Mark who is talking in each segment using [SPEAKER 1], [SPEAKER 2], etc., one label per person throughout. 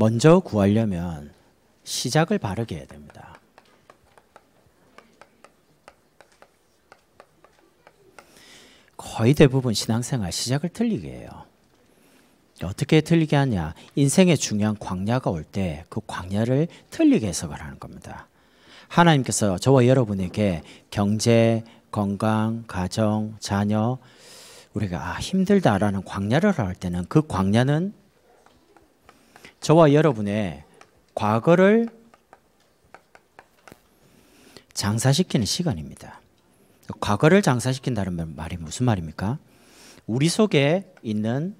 [SPEAKER 1] 먼저 구하려면 시작을 바르게 해야 됩니다. 거의 대부분 신앙생활 시작을 틀리게 해요. 어떻게 틀리게 하냐? 인생의 중요한 광야가 올 때 그 광야를 틀리게 해석을 하는 겁니다. 하나님께서 저와 여러분에게 경제, 건강, 가정, 자녀, 우리가 아, 힘들다라는 광야를 할 때는 그 광야는 저와 여러분의 과거를 장사시키는 시간입니다. 과거를 장사시킨다는 말이 무슨 말입니까? 우리 속에 있는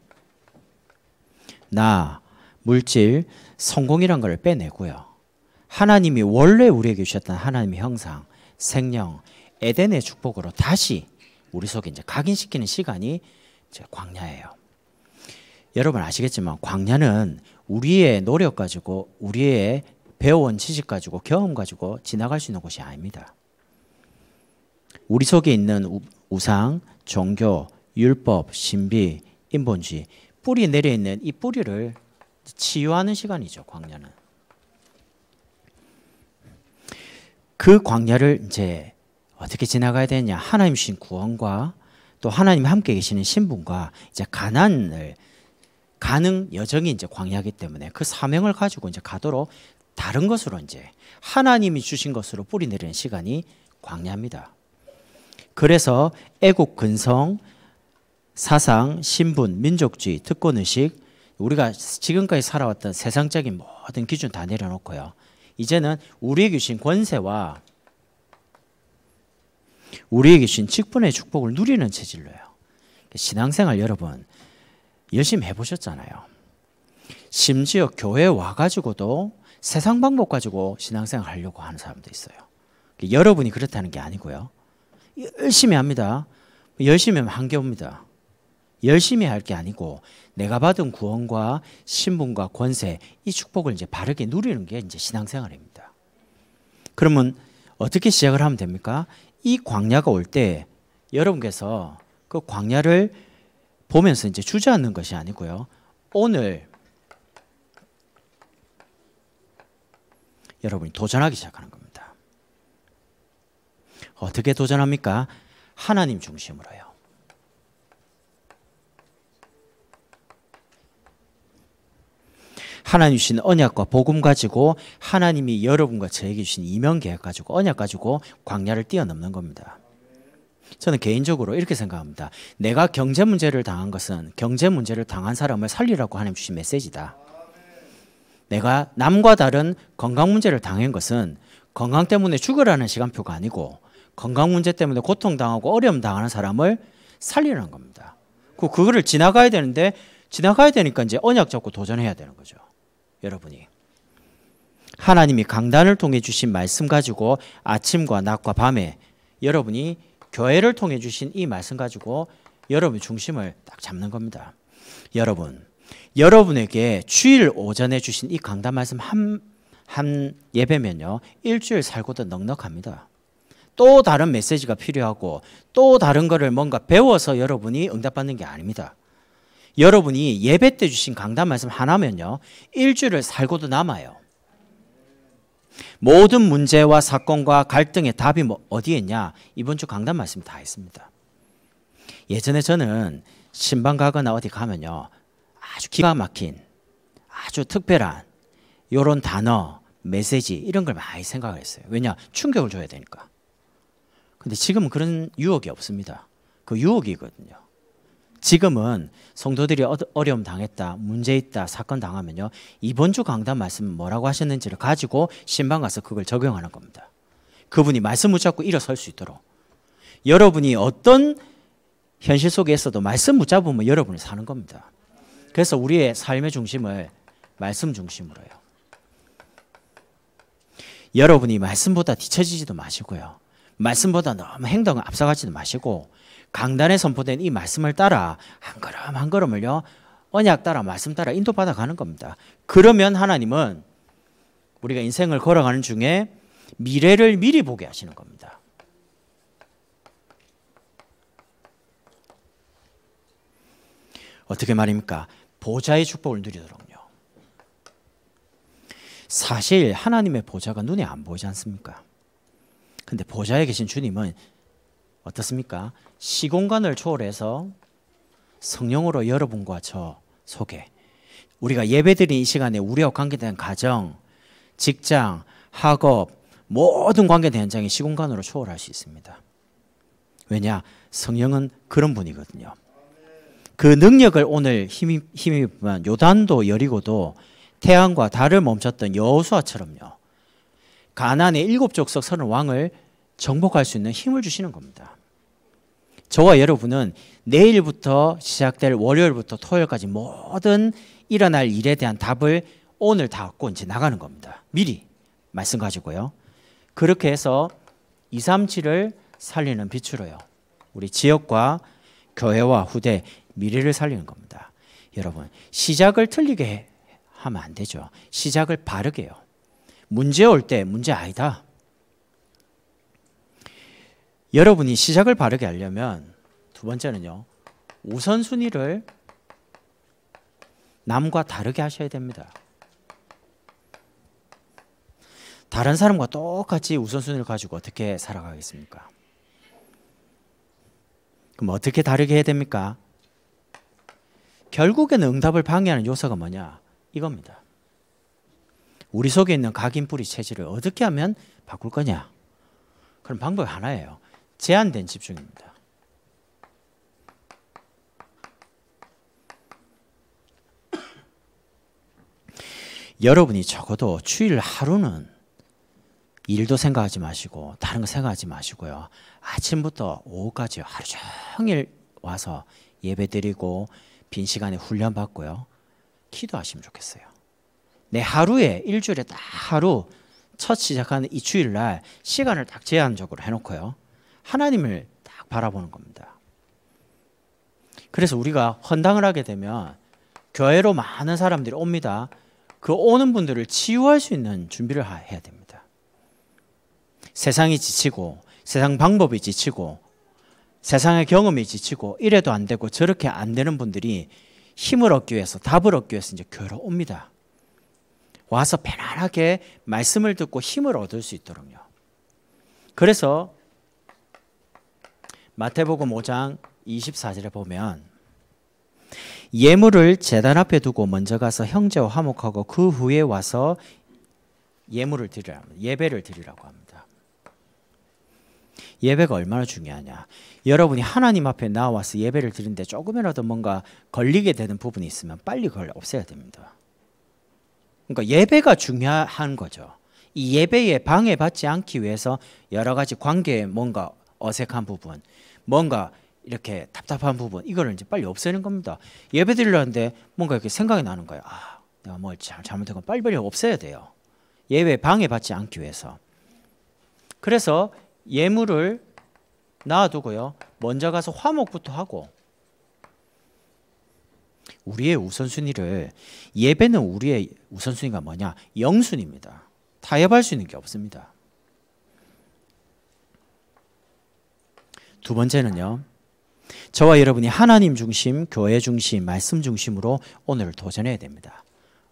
[SPEAKER 1] 나, 물질, 성공이란 걸 빼내고요. 하나님이 원래 우리에게 주셨던 하나님의 형상, 생령, 에덴의 축복으로 다시 우리 속에 이제 각인시키는 시간이 광야예요. 여러분 아시겠지만 광야는 우리의 노력 가지고 우리의 배워온 지식 가지고 경험 가지고 지나갈 수 있는 곳이 아닙니다. 우리 속에 있는 우상, 종교, 율법, 신비, 인본주의 뿌리 내려 있는 이 뿌리를 치유하는 시간이죠. 광야는 그 광야를 이제 어떻게 지나가야 되냐? 하나님 신 구원과 또 하나님 함께 계시는 신분과 이제 가난을 가는 여정이 이제 광야기 때문에 그 사명을 가지고 이제 가도록 다른 것으로 이제 하나님이 주신 것으로 뿌리 내리는 시간이 광야입니다. 그래서 애국 근성, 사상, 신분, 민족주의, 특권 의식 우리가 지금까지 살아왔던 세상적인 모든 기준 다 내려놓고요. 이제는 우리에게 주신 권세와 우리에게 주신 직분의 축복을 누리는 체질로요. 신앙생활 여러분 열심히 해보셨잖아요. 심지어 교회 와가지고도 세상 방법 가지고 신앙생활 하려고 하는 사람도 있어요. 여러분이 그렇다는 게 아니고요. 열심히 합니다. 열심히 하면 한계 옵니다. 열심히 할 게 아니고 내가 받은 구원과 신분과 권세 이 축복을 이제 바르게 누리는 게 이제 신앙생활입니다. 그러면 어떻게 시작을 하면 됩니까? 이 광야가 올 때 여러분께서 그 광야를 보면서 이제 주저앉는 것이 아니고요. 오늘 여러분이 도전하기 시작하는 겁니다. 어떻게 도전합니까? 하나님 중심으로요. 하나님 주신 언약과 복음 가지고 하나님이 여러분과 저에게 주신 이명 계획 가지고 언약 가지고 광야를 뛰어넘는 겁니다. 저는 개인적으로 이렇게 생각합니다. 내가 경제 문제를 당한 것은 경제 문제를 당한 사람을 살리라고 하나님 주신 메시지다. 내가 남과 다른 건강 문제를 당한 것은 건강 때문에 죽으라는 시간표가 아니고 건강 문제 때문에 고통당하고 어려움 당하는 사람을 살리라는 겁니다. 그 그거를 지나가야 되는데 지나가야 되니까 이제 언약 잡고 도전해야 되는 거죠. 여러분이 하나님이 강단을 통해 주신 말씀 가지고 아침과 낮과 밤에 여러분이 교회를 통해 주신 이 말씀 가지고 여러분의 중심을 딱 잡는 겁니다. 여러분, 여러분에게 주일 오전에 주신 이 강단 말씀 한, 한 예배면요. 일주일 살고도 넉넉합니다. 또 다른 메시지가 필요하고 또 다른 거를 뭔가 배워서 여러분이 응답받는 게 아닙니다. 여러분이 예배 때 주신 강단 말씀 하나면요. 일주일을 살고도 남아요. 모든 문제와 사건과 갈등의 답이 뭐 어디에 있냐? 이번 주 강단 말씀 다 했습니다. 예전에 저는 신방 가거나 어디 가면요. 아주 기가 막힌 아주 특별한 요런 단어, 메시지 이런 걸 많이 생각을 했어요. 왜냐? 충격을 줘야 되니까. 근데 지금은 그런 유혹이 없습니다. 그 유혹이거든요. 지금은 성도들이 어려움 당했다, 문제 있다, 사건 당하면요. 이번 주 강단 말씀 뭐라고 하셨는지를 가지고 신방 가서 그걸 적용하는 겁니다. 그분이 말씀 붙잡고 일어설 수 있도록. 여러분이 어떤 현실 속에 있도 말씀 붙잡으면 여러분이 사는 겁니다. 그래서 우리의 삶의 중심을 말씀 중심으로요. 여러분이 말씀보다 뒤처지지도 마시고요. 말씀보다 너무 행동을 앞서가지도 마시고 강단에 선포된 이 말씀을 따라 한 걸음 한 걸음을요 언약 따라 말씀 따라 인도받아 가는 겁니다. 그러면 하나님은 우리가 인생을 걸어가는 중에 미래를 미리 보게 하시는 겁니다. 어떻게 말입니까? 보좌의 축복을 누리도록요. 사실 하나님의 보좌가 눈에 안 보이지 않습니까? 근데 보좌에 계신 주님은 어떻습니까? 시공간을 초월해서 성령으로 여러분과 저 속에 우리가 예배드린 이 시간에 우리와 관계된 가정, 직장, 학업 모든 관계된 현장이 시공간으로 초월할 수 있습니다. 왜냐? 성령은 그런 분이거든요. 그 능력을 오늘 힘입, 힘 요단도 여리고도 태양과 달을 멈췄던 여호수아처럼요. 가난의 일곱 족속 서른 왕을 정복할 수 있는 힘을 주시는 겁니다. 저와 여러분은 내일부터 시작될 월요일부터 토요일까지 모든 일어날 일에 대한 답을 오늘 다 얻고 이제 나가는 겁니다. 미리 말씀 가지고요. 그렇게 해서 2, 3, 7을 살리는 빛으로요. 우리 지역과 교회와 후대 미래를 살리는 겁니다. 여러분 시작을 틀리게 하면 안 되죠. 시작을 바르게요. 문제 올 때 문제 아니다. 여러분이 시작을 바르게 하려면 두 번째는요. 우선순위를 남과 다르게 하셔야 됩니다. 다른 사람과 똑같이 우선순위를 가지고 어떻게 살아가겠습니까? 그럼 어떻게 다르게 해야 됩니까? 결국에는 응답을 방해하는 요소가 뭐냐? 이겁니다. 우리 속에 있는 각인뿌리 체질을 어떻게 하면 바꿀 거냐? 그럼 방법이 하나예요. 제한된 집중입니다. 여러분이 적어도 주일 하루는 일도 생각하지 마시고 다른 거 생각하지 마시고요. 아침부터 오후까지 하루 종일 와서 예배드리고 빈 시간에 훈련받고요. 기도하시면 좋겠어요. 내 하루에 일주일에 딱 하루 첫 시작하는 이 주일날 시간을 딱 제한적으로 해놓고요. 하나님을 딱 바라보는 겁니다. 그래서 우리가 헌당을 하게 되면 교회로 많은 사람들이 옵니다. 그 오는 분들을 치유할 수 있는 준비를 해야 됩니다. 세상이 지치고 세상 방법이 지치고 세상의 경험이 지치고 이래도 안 되고 저렇게 안 되는 분들이 힘을 얻기 위해서 답을 얻기 위해서 이제 교회로 옵니다. 와서 편안하게 말씀을 듣고 힘을 얻을 수 있도록요. 그래서 마태복음 5장 24절에 보면 예물을 제단 앞에 두고 먼저 가서 형제와 화목하고 그 후에 와서 예물을 드리라 예배를 드리라고 합니다. 예배가 얼마나 중요하냐. 여러분이 하나님 앞에 나와서 예배를 드리는데 조금이라도 뭔가 걸리게 되는 부분이 있으면 빨리 그걸 없애야 됩니다. 그러니까 예배가 중요한 거죠. 이 예배에 방해받지 않기 위해서 여러 가지 관계에 뭔가 어색한 부분, 뭔가 이렇게 답답한 부분 이거를 이제 빨리 없애는 겁니다. 예배 드리려는데 뭔가 이렇게 생각이 나는 거예요. 아, 내가 뭘 잘못된 건 빨리빨리 없애야 돼요. 예배 방해받지 않기 위해서. 그래서 예물을 놔두고요. 먼저 가서 화목부터 하고 우리의 우선순위를 예배는 우리의 우선순위가 뭐냐? 영순입니다. 타협할 수 있는 게 없습니다. 두 번째는요. 저와 여러분이 하나님 중심, 교회 중심, 말씀 중심으로 오늘 도전해야 됩니다.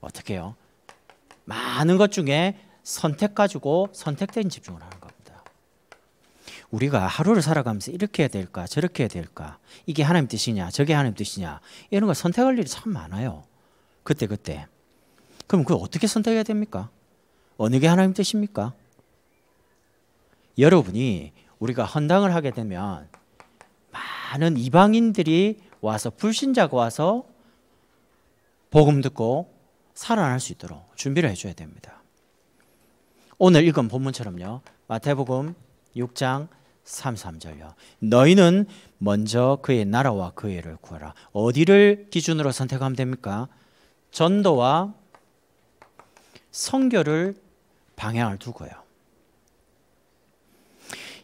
[SPEAKER 1] 어떻게요? 많은 것 중에 선택 가지고 선택된 집중을 하는 것. 우리가 하루를 살아가면서 이렇게 해야 될까 저렇게 해야 될까 이게 하나님 뜻이냐 저게 하나님 뜻이냐 이런 걸 선택할 일이 참 많아요. 그때 그때. 그럼 그걸 어떻게 선택해야 됩니까? 어느 게 하나님 뜻입니까? 여러분이 우리가 헌당을 하게 되면 많은 이방인들이 와서 불신자가 와서 복음 듣고 살아날 수 있도록 준비를 해줘야 됩니다. 오늘 읽은 본문처럼요. 마태복음 6장 33절요. 너희는 먼저 그의 나라와 그의 를 구하라. 어디를 기준으로 선택하면 됩니까? 전도와 선교를 방향을 두고요.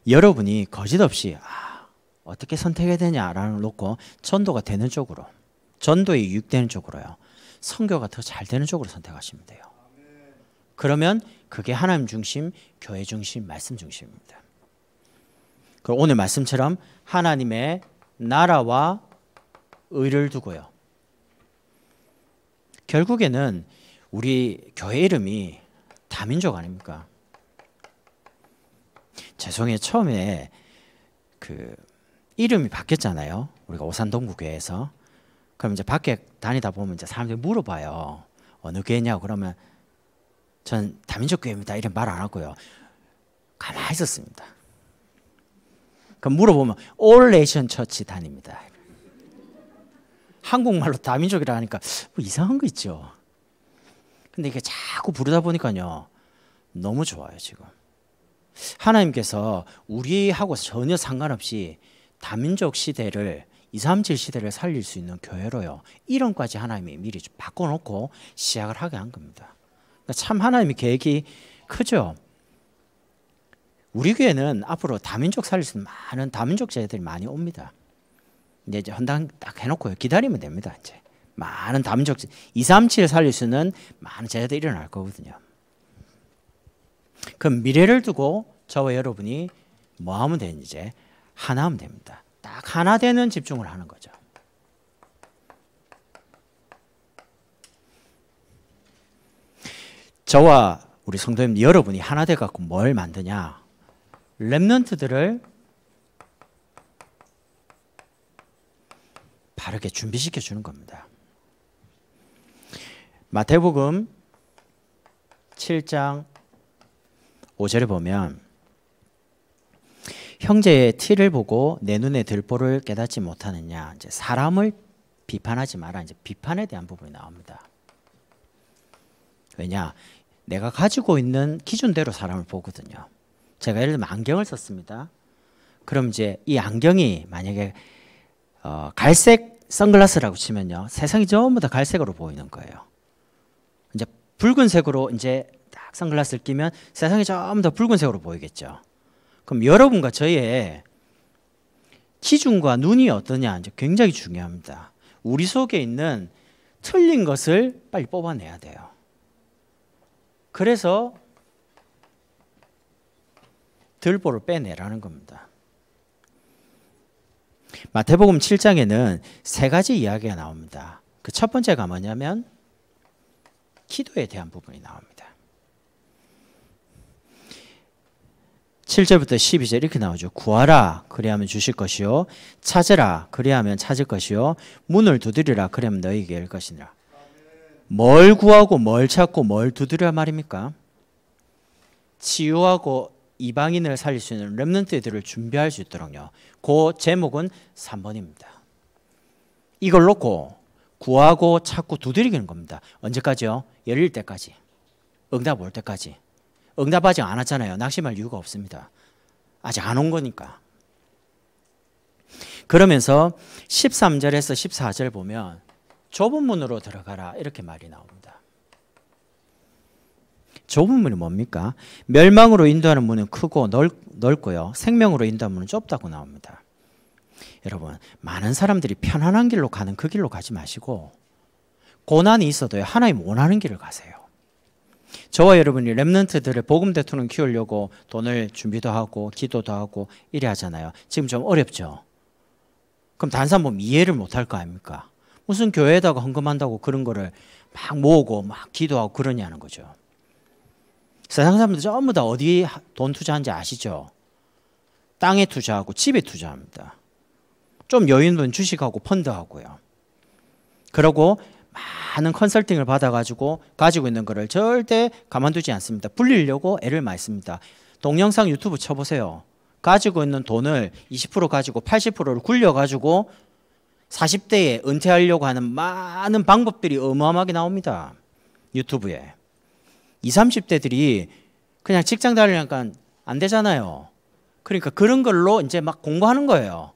[SPEAKER 1] 여러분이 거짓 없이 아, 어떻게 선택해야 되냐라는 놓고 전도가 되는 쪽으로 전도에 유익되는 쪽으로요. 선교가 더 잘 되는 쪽으로 선택하시면 돼요. 그러면 그게 하나님 중심, 교회 중심, 말씀 중심입니다. 그 오늘 말씀처럼 하나님의 나라와 의를 두고요. 결국에는 우리 교회 이름이 다민족 아닙니까? 죄송해요. 처음에 그 이름이 바뀌었잖아요. 우리가 오산동구교회에서. 그럼 이제 밖에 다니다 보면 이제 사람들이 물어봐요. 어느 교회냐고 그러면 전 다민족 교회입니다. 이런 말 안 하고요. 가만히 있었습니다. 그 물어보면 올레이션 처치 다닙니다. 한국말로 다민족이라 하니까 뭐 이상한 거 있죠. 근데 이게 자꾸 부르다 보니까요. 너무 좋아요, 지금. 하나님께서 우리하고 전혀 상관없이 다민족 시대를 237 시대를 살릴 수 있는 교회로요. 이름까지 하나님이 미리 바꿔놓고 시작을 하게 한 겁니다. 그러니까 참 하나님의 계획이 크죠. 우리 교회는 앞으로 다민족 살릴 수 있는 많은 다민족 제자들이 많이 옵니다. 이제 헌당 딱 해놓고요. 기다리면 됩니다. 이제 많은 다민족 2, 3, 7 살릴 수 있는 많은 제자들이 일어날 거거든요. 그럼 미래를 두고 저와 여러분이 뭐 하면 되는지 이제 하나 하면 됩니다. 딱 하나 되는 집중을 하는 거죠. 저와 우리 성도님 여러분이 하나 돼 갖고 뭘 만드냐? 랩넌트들을 바르게 준비시켜 주는 겁니다. 마태복음 7장 5절에 보면 형제의 티를 보고 내 눈에 들보를 깨닫지 못하느냐 이제 사람을 비판하지 마라 이제 비판에 대한 부분이 나옵니다. 왜냐 내가 가지고 있는 기준대로 사람을 보거든요. 제가 예를 들면 안경을 썼습니다. 그럼 이제 이 안경이 만약에 어, 갈색 선글라스라고 치면요. 세상이 전부 다 갈색으로 보이는 거예요. 이제 붉은색으로 이제 딱 선글라스를 끼면 세상이 전부 다 붉은색으로 보이겠죠. 그럼 여러분과 저의 기준과 눈이 어떠냐 이제 굉장히 중요합니다. 우리 속에 있는 틀린 것을 빨리 뽑아내야 돼요. 그래서 들보를 빼내라는 겁니다. 마태복음 7장에는 세 가지 이야기가 나옵니다. 그 첫 번째가 뭐냐면 기도에 대한 부분이 나옵니다. 7절부터 12절 이렇게 나오죠. 구하라 그리하면 주실 것이요 찾으라 그리하면 찾을 것이요 문을 두드리라 그리하면 너희에게 열 것이니라. 뭘 구하고 뭘 찾고 뭘 두드려 말입니까? 치유하고 이방인을 살릴 수 있는 렘넌트들을 준비할 수 있도록요. 그 제목은 3번입니다. 이걸 놓고 구하고 찾고 두드리는 겁니다. 언제까지요? 열릴 때까지. 응답 올 때까지. 응답 아직 안 왔잖아요. 낙심할 이유가 없습니다. 아직 안 온 거니까. 그러면서 13절에서 14절 보면 좁은 문으로 들어가라 이렇게 말이 나옵니다. 좁은 문이 뭡니까? 멸망으로 인도하는 문은 크고 넓, 넓고요. 생명으로 인도하는 문은 좁다고 나옵니다. 여러분, 많은 사람들이 편안한 길로 가는 그 길로 가지 마시고, 고난이 있어도 하나님 원하는 길을 가세요. 저와 여러분이 랩런트들의 복음 대통령 키우려고 돈을 준비도 하고 기도도 하고 이래 하잖아요. 지금 좀 어렵죠. 그럼 단사범 이해를 못할 거 아닙니까? 무슨 교회에다가 헌금한다고 그런 거를 막 모으고 막 기도하고 그러냐는 거죠. 세상 사람들 전부 다 어디에 돈 투자한지 아시죠? 땅에 투자하고 집에 투자합니다. 좀 여유는 주식하고 펀드하고요. 그리고 많은 컨설팅을 받아가지고 가지고 있는 거를 절대 가만두지 않습니다. 불리려고 애를 많이 씁니다. 동영상 유튜브 쳐보세요. 가지고 있는 돈을 20% 가지고 80%를 굴려가지고 40대에 은퇴하려고 하는 많은 방법들이 어마어마하게 나옵니다. 유튜브에. 20, 30대들이 그냥 직장 다니니까 안 되잖아요. 그러니까 그런 걸로 이제 막 공부하는 거예요.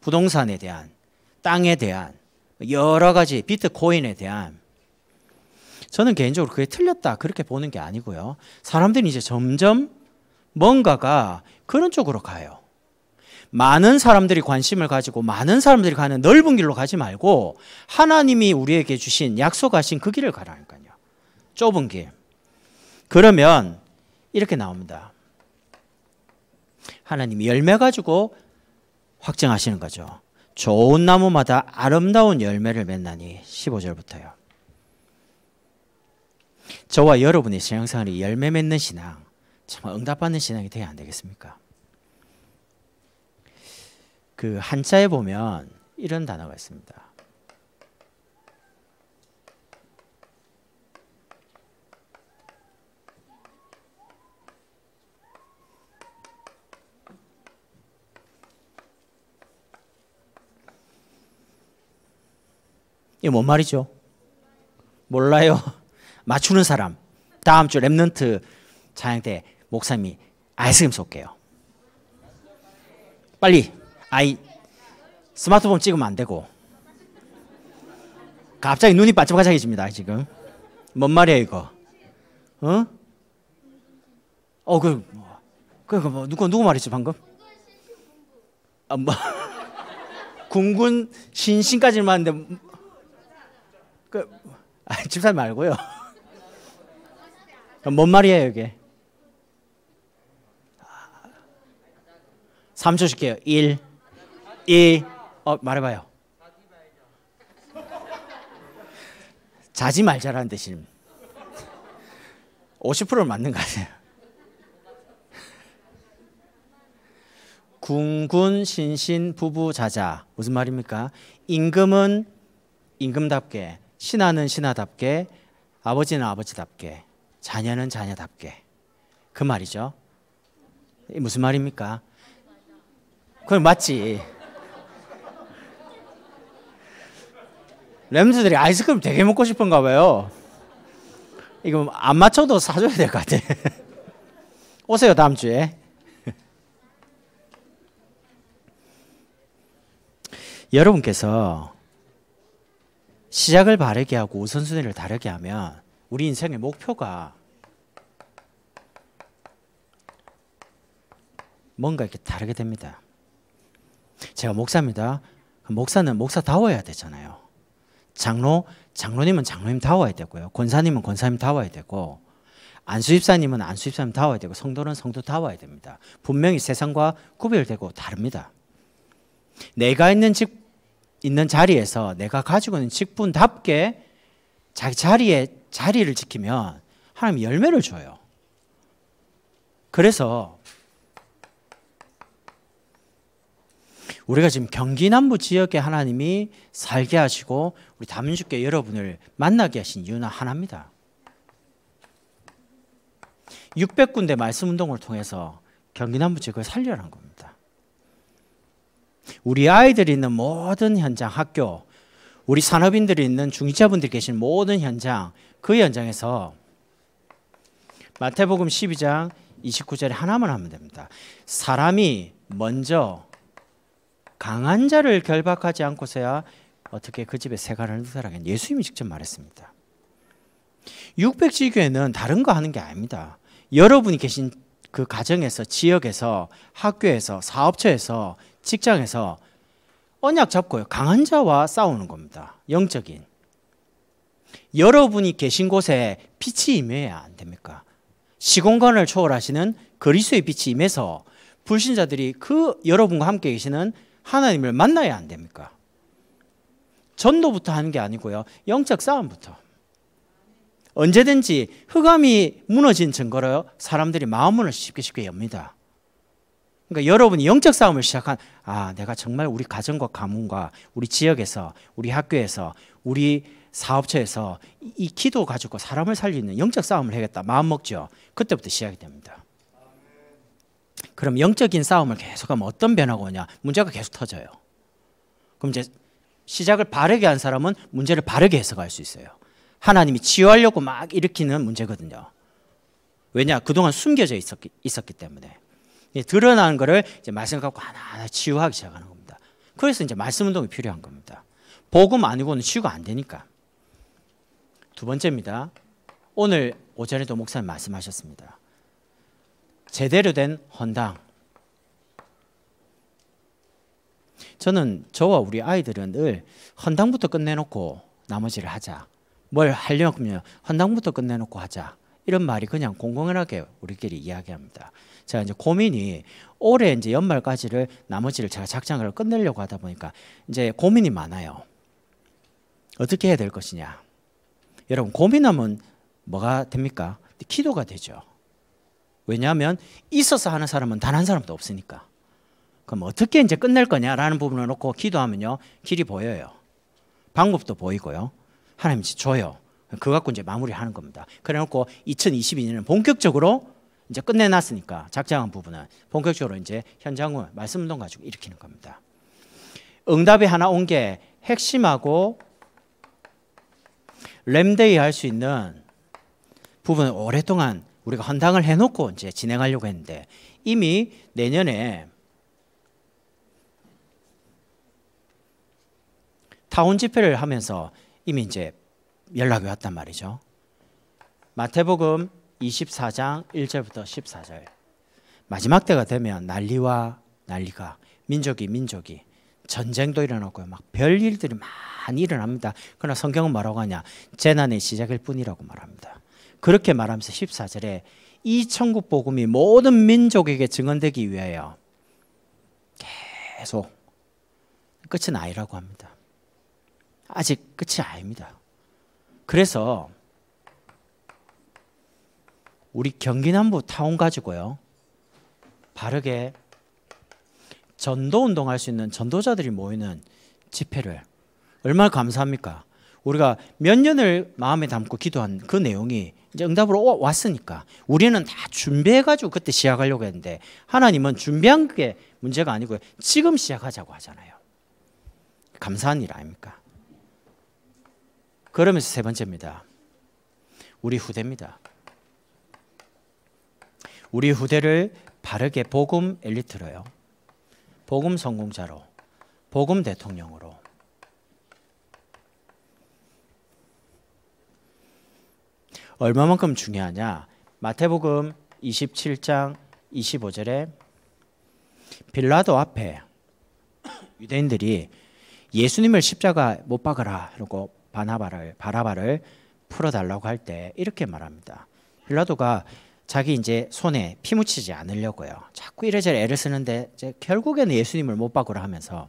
[SPEAKER 1] 부동산에 대한, 땅에 대한, 여러 가지 비트코인에 대한. 저는 개인적으로 그게 틀렸다. 그렇게 보는 게 아니고요. 사람들이 이제 점점 뭔가가 그런 쪽으로 가요. 많은 사람들이 관심을 가지고 많은 사람들이 가는 넓은 길로 가지 말고 하나님이 우리에게 주신 약속하신 그 길을 가라니까요. 좁은 길. 그러면 이렇게 나옵니다. 하나님이 열매 가지고 확정하시는 거죠. 좋은 나무마다 아름다운 열매를 맺나니 15절부터요. 저와 여러분의 신앙생활이 열매 맺는 신앙, 정 응답받는 신앙이 돼야 안 되겠습니까? 그 한자에 보면 이런 단어가 있습니다. 이게 뭔 말이죠? 몰라요. 맞추는 사람. 다음 주 랩넌트 자양 때 목사님이 아이스크림 쏠게요. 빨리 아이 스마트폰 찍으면 안 되고 갑자기 눈이 반짝반짝해집니다 지금 뭔 말이야 이거 어? 어그 그, 그, 뭐, 누구 누구 말했지 방금? 아, 뭐, 군군 신신까지는 말는데 그아 집사님 말고요. 뭔 말이에요 이게? 3초 쉴게요. 1, 2, 어, 말해봐요. 자지 말자라는 뜻입 50%를 맞는 거 아니에요? 궁군 신신 부부 자자 무슨 말입니까? 임금은 임금답게 신하는 신하답게 아버지는 아버지답게 자녀는 자녀답게 그 말이죠. 무슨 말입니까? 그건 맞지. 램스들이 아이스크림 되게 먹고 싶은가 봐요. 이거 안 맞춰도 사줘야 될 것 같아. 오세요, 다음 주에. 여러분께서 시작을 바르게 하고 우선순위를 다르게 하면 우리 인생의 목표가 뭔가 이렇게 다르게 됩니다. 제가 목사입니다. 목사는 목사다워야 되잖아요. 장로, 장로님은 장로님다워야 되고요. 권사님은 권사님다워야 되고 안수집사님은 안수집사님다워야 되고 성도는 성도다워야 됩니다. 분명히 세상과 구별되고 다릅니다. 내가 있는 직, 있는 자리에서 내가 가지고 있는 직분답게 자기 자리에 자리를 지키면 하나님 열매를 줘요. 그래서 우리가 지금 경기 남부 지역에 하나님이 살게 하시고 우리 다민족계 여러분을 만나게 하신 이유는 하나입니다. 600군데 말씀 운동을 통해서 경기 남부 지역을 살려란 겁니다. 우리 아이들이 있는 모든 현장, 학교, 우리 산업인들이 있는 중위자분들이 계신 모든 현장, 그 현장에서 마태복음 12장 29절에 하나만 하면 됩니다. 사람이 먼저 강한 자를 결박하지 않고서야 어떻게 그 집에 세간을 누더라겠냐. 예수님이 직접 말했습니다. 600지교회는 다른 거 하는 게 아닙니다. 여러분이 계신 그 가정에서, 지역에서, 학교에서, 사업처에서 직장에서 언약 잡고요. 강한 자와 싸우는 겁니다. 영적인. 여러분이 계신 곳에 빛이 임해야 안 됩니까? 시공간을 초월하시는 그리스의 빛이 임해서 불신자들이 그 여러분과 함께 계시는 하나님을 만나야 안 됩니까? 전도부터 하는 게 아니고요. 영적 싸움부터. 언제든지 흑암이 무너진 증거로 사람들이 마음을 쉽게 쉽게 엽니다. 그러니까 여러분이 영적 싸움을 시작한 아 내가 정말 우리 가정과 가문과 우리 지역에서 우리 학교에서 우리 사업처에서 이, 기도 가지고 사람을 살리는 영적 싸움을 해야겠다 마음 먹죠. 그때부터 시작이 됩니다. 그럼 영적인 싸움을 계속하면 어떤 변화가 오냐? 문제가 계속 터져요. 그럼 이제 시작을 바르게 한 사람은 문제를 바르게 해석할 수 있어요. 하나님이 치유하려고 막 일으키는 문제거든요. 왜냐? 그동안 숨겨져 있었기, 있었기 때문에. 드러난 거를 이제 말씀 갖고 하나하나 치유하기 시작하는 겁니다. 그래서 이제 말씀 운동이 필요한 겁니다. 복음 아니고는 치유가 안 되니까. 두 번째입니다. 오늘 오전에도 목사님 말씀하셨습니다. 제대로 된 헌당. 저는 저와 우리 아이들은 늘 헌당부터 끝내놓고 나머지를 하자. 뭘 하려면 헌당부터 끝내놓고 하자. 이런 말이 그냥 공공연하게 우리끼리 이야기합니다. 제가 이제 고민이 올해 이제 연말까지를 나머지를 제가 작장을 끝내려고 하다 보니까 이제 고민이 많아요. 어떻게 해야 될 것이냐. 여러분 고민하면 뭐가 됩니까? 기도가 되죠. 왜냐하면 있어서 하는 사람은 단 한 사람도 없으니까. 그럼 어떻게 이제 끝낼 거냐라는 부분을 놓고 기도하면요 길이 보여요. 방법도 보이고요. 하나님 이제 줘요. 그거 갖고 이제 마무리하는 겁니다. 그래놓고 2022년은 본격적으로 이제 끝내놨으니까 작정한 부분은 본격적으로 이제 현장을 말씀 운동 가지고 일으키는 겁니다. 응답이 하나 온 게 핵심하고 램데이 할 수 있는 부분을 오랫동안 우리가 헌당을 해놓고 이제 진행하려고 했는데 이미 내년에 타운 집회를 하면서 이미 이제 연락이 왔단 말이죠. 마태복음 24장 1절부터 14절 마지막 때가 되면 난리와 난리가 민족이 민족이 전쟁도 일어났고요. 막 별일들이 많이 일어납니다. 그러나 성경은 뭐라고 하냐? 재난의 시작일 뿐이라고 말합니다. 그렇게 말하면서 14절에 이 천국 복음이 모든 민족에게 증언되기 위하여 계속 끝은 아니라고 합니다. 아직 끝이 아닙니다. 그래서 우리 경기남부 타운 가지고요. 바르게 전도 운동할 수 있는 전도자들이 모이는 집회를 얼마나 감사합니까? 우리가 몇 년을 마음에 담고 기도한 그 내용이 이제 응답으로 왔으니까 우리는 다 준비해가지고 그때 시작하려고 했는데 하나님은 준비한 게 문제가 아니고요. 지금 시작하자고 하잖아요. 감사한 일 아닙니까? 그러면서 세 번째입니다. 우리 후대입니다. 우리 후대를 바르게 복음 엘리트로요. 복음 성공자로, 복음 대통령으로. 얼마만큼 중요하냐? 마태복음 27장 25절에 빌라도 앞에 유대인들이 예수님을 십자가 못 박으라 이고 바나바를 바라바를 풀어달라고 할 때 이렇게 말합니다. 빌라도가 자기 이제 손에 피 묻히지 않으려고요. 자꾸 이래저래 애를 쓰는데 결국에는 예수님을 못 박으라 하면서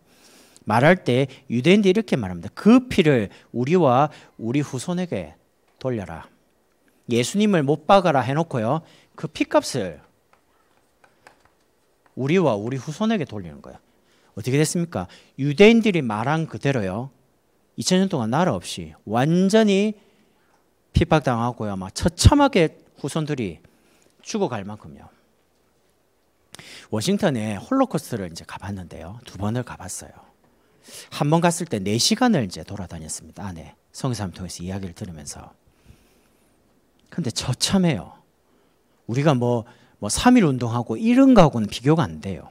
[SPEAKER 1] 말할 때 유대인들이 이렇게 말합니다. 그 피를 우리와 우리 후손에게 돌려라. 예수님을 못 박아라 해놓고요. 그 피값을 우리와 우리 후손에게 돌리는 거예요. 어떻게 됐습니까? 유대인들이 말한 그대로요. 2000년 동안 나라 없이 완전히 핍박당하고요. 막 처참하게 후손들이 죽어갈 만큼요. 워싱턴에 홀로코스트를 이제 가봤는데요. 두 번을 가봤어요. 한 번 갔을 때 4시간을 이제 돌아다녔습니다. 안에 네. 성사함 통해서 이야기를 들으면서. 근데 저참해요 우리가 뭐, 뭐 3일 운동하고 이런 거하고는 비교가 안 돼요.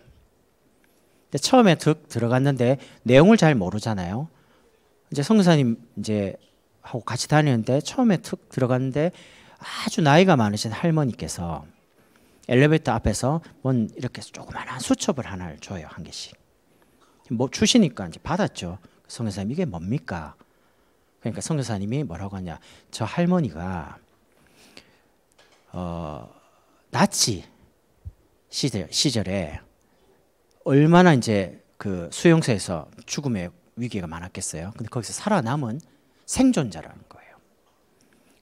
[SPEAKER 1] 근데 처음에 득 들어갔는데 내용을 잘 모르잖아요. 이제 성사님 이제 하고 같이 다니는데 처음에 툭 들어갔는데 아주 나이가 많으신 할머니께서 엘리베이터 앞에서 뭔 이렇게 조그만한 수첩을 하나를 줘요 한 개씩 뭐 주시니까 이제 받았죠 그 성교사님 이게 뭡니까 그러니까 성교사님이 뭐라고 하냐 저 할머니가 어 나치 시절, 시절에 얼마나 이제 그 수용소에서 죽음의 위기가 많았겠어요 근데 거기서 살아남은 생존자라는 거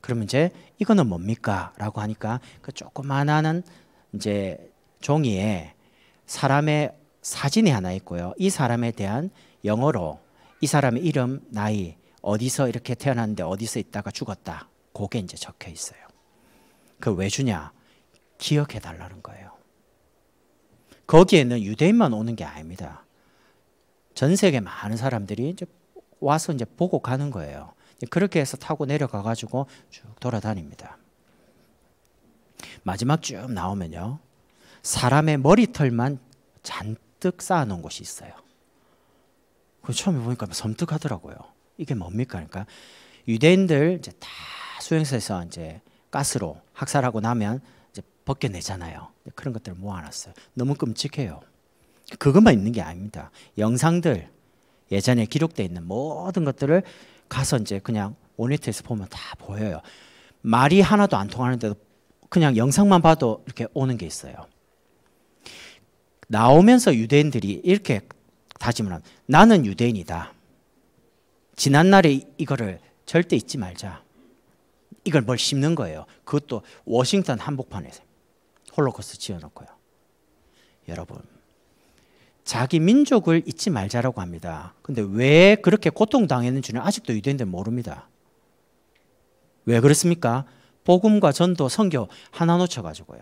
[SPEAKER 1] 그러면 이제 이거는 뭡니까? 라고 하니까 그 조그만한 이제 종이에 사람의 사진이 하나 있고요. 이 사람에 대한 영어로 이 사람의 이름, 나이, 어디서 이렇게 태어났는데 어디서 있다가 죽었다. 그게 이제 적혀 있어요. 그 왜 주냐? 기억해 달라는 거예요. 거기에는 유대인만 오는 게 아닙니다. 전 세계 많은 사람들이 이제 와서 이제 보고 가는 거예요. 그렇게 해서 타고 내려가 가지고 쭉 돌아다닙니다. 마지막 쭉 나오면요. 사람의 머리털만 잔뜩 쌓아놓은 곳이 있어요. 그 처음에 보니까 섬뜩하더라고요. 이게 뭡니까? 그러니까 유대인들 이제 다수행소에서 이제 가스로 학살하고 나면 이제 벗겨내잖아요. 그런 것들을 모아놨어요. 너무 끔찍해요. 그것만 있는 게 아닙니다. 영상들 예전에 기록되어 있는 모든 것들을 가서 이제 그냥 오네트에서 보면 다 보여요. 말이 하나도 안 통하는데도 그냥 영상만 봐도 이렇게 오는 게 있어요. 나오면서 유대인들이 이렇게 다짐을 합니다. 나는 유대인이다. 지난날에 이거를 절대 잊지 말자. 이걸 뭘 심는 거예요. 그것도 워싱턴 한복판에서 홀로코스 지어놓고요. 여러분 자기 민족을 잊지 말자라고 합니다. 근데 왜 그렇게 고통당했는지는 아직도 유대인들 모릅니다. 왜 그렇습니까? 복음과 전도, 성교 하나 놓쳐가지고요.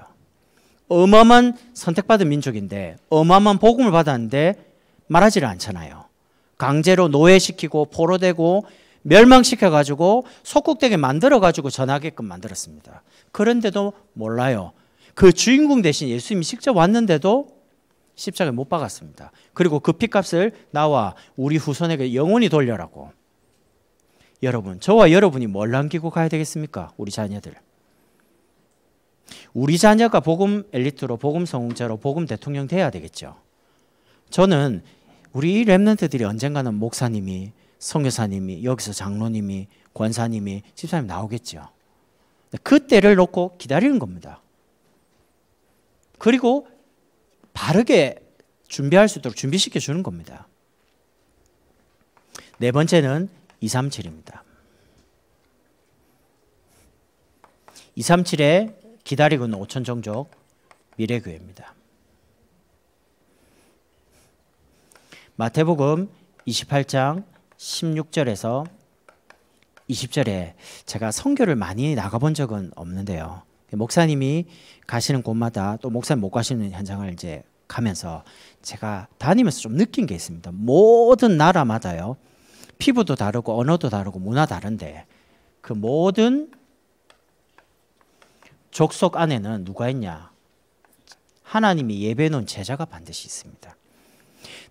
[SPEAKER 1] 어마어마한 선택받은 민족인데 어마어마한 복음을 받았는데 말하지를 않잖아요. 강제로 노예시키고 포로되고 멸망시켜가지고 속국되게 만들어가지고 전하게끔 만들었습니다. 그런데도 몰라요. 그 주인공 대신 예수님이 직접 왔는데도 십자가에 못 박았습니다. 그리고 그 피값을 나와 우리 후손에게 영원히 돌려라고. 여러분, 저와 여러분이 뭘 남기고 가야 되겠습니까? 우리 자녀들. 우리 자녀가 복음 엘리트로 복음 성공자로 복음 대통령 돼야 되겠죠. 저는 우리 렘넌트들이 언젠가는 목사님이 성교사님이 여기서 장로님이 권사님이 집사님 나오겠죠. 그때를 놓고 기다리는 겁니다. 그리고 바르게 준비할 수 있도록 준비시켜 주는 겁니다. 네 번째는 237입니다. 237에 기다리고 있는 5천 종족 미래교회입니다. 마태복음 28장 16절에서 20절에 제가 성교를 많이 나가본 적은 없는데요. 목사님이 가시는 곳마다 또 목사님 못 가시는 현장을 이제 가면서 제가 다니면서 좀 느낀 게 있습니다. 모든 나라마다요. 피부도 다르고 언어도 다르고 문화 다른데 그 모든 족속 안에는 누가 있냐? 하나님이 예배 놓은 제자가 반드시 있습니다.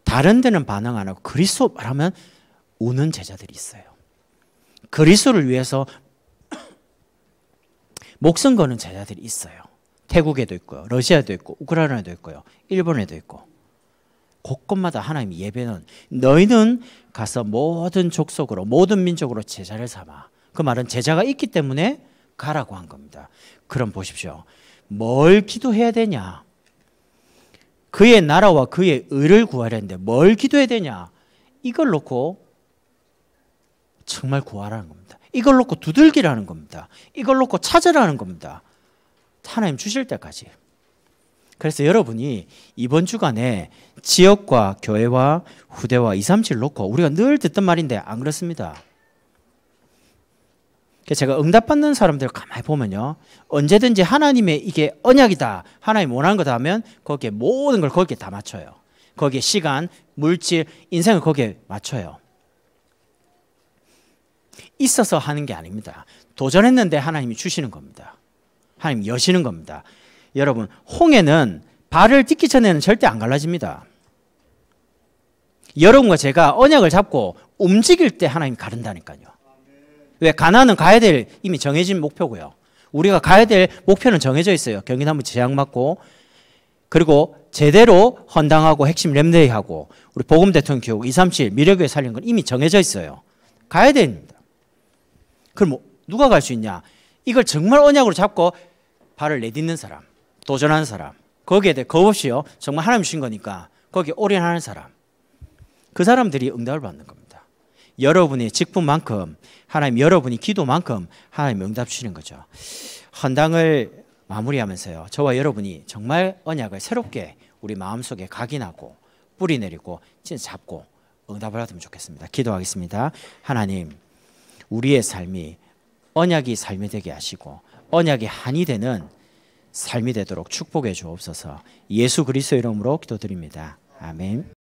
[SPEAKER 1] 다른 데는 반응 안 하고 그리스도 말하면 우는 제자들이 있어요. 그리스도를 위해서 목숨 거는 제자들이 있어요. 태국에도 있고요. 러시아도 있고 우크라이나도 있고요. 일본에도 있고 곳곳마다 하나님 예배는 너희는 가서 모든 족속으로 모든 민족으로 제자를 삼아 그 말은 제자가 있기 때문에 가라고 한 겁니다. 그럼 보십시오. 뭘 기도해야 되냐? 그의 나라와 그의 의를 구하려는데 뭘 기도해야 되냐? 이걸 놓고 정말 구하라는 겁니다. 이걸 놓고 두들기라는 겁니다. 이걸 놓고 찾으라는 겁니다. 하나님 주실 때까지. 그래서 여러분이 이번 주간에 지역과 교회와 후대와 2, 3, 7 놓고 우리가 늘 듣던 말인데 안 그렇습니다. 제가 응답받는 사람들 가만히 보면요. 언제든지 하나님의 이게 언약이다. 하나님 원하는 거다 하면 거기에 모든 걸 거기에 다 맞춰요. 거기에 시간, 물질, 인생을 거기에 맞춰요. 있어서 하는 게 아닙니다. 도전했는데 하나님이 주시는 겁니다. 하나님 여시는 겁니다. 여러분, 홍해는 발을 딛기 전에는 절대 안 갈라집니다. 여러분과 제가 언약을 잡고 움직일 때 하나님 가른다니까요. 왜 가나는 가야 될 이미 정해진 목표고요. 우리가 가야 될 목표는 정해져 있어요. 경기남부 재앙 맞고 그리고 제대로 헌당하고 핵심 렘데이하고 우리 복음 대통령 교육 237 미래교회 살린 건 이미 정해져 있어요. 가야 됩니다. 그럼 누가 갈 수 있냐? 이걸 정말 언약으로 잡고 발을 내딛는 사람, 도전하는 사람, 거기에 대해 겁없이요. 정말 하나님 주신 거니까 거기에 올인하는 사람. 그 사람들이 응답을 받는 겁니다. 여러분의 직분만큼 하나님 여러분이 기도만큼 하나님 응답 주시는 거죠. 헌당을 마무리하면서요. 저와 여러분이 정말 언약을 새롭게 우리 마음속에 각인하고 뿌리 내리고 진짜 잡고 응답을 하면 좋겠습니다. 기도하겠습니다. 하나님 우리의 삶이 언약이 삶이 되게 하시고 언약이 한이 되는 삶이 되도록 축복해 주옵소서. 예수 그리스도 이름으로 기도드립니다. 아멘.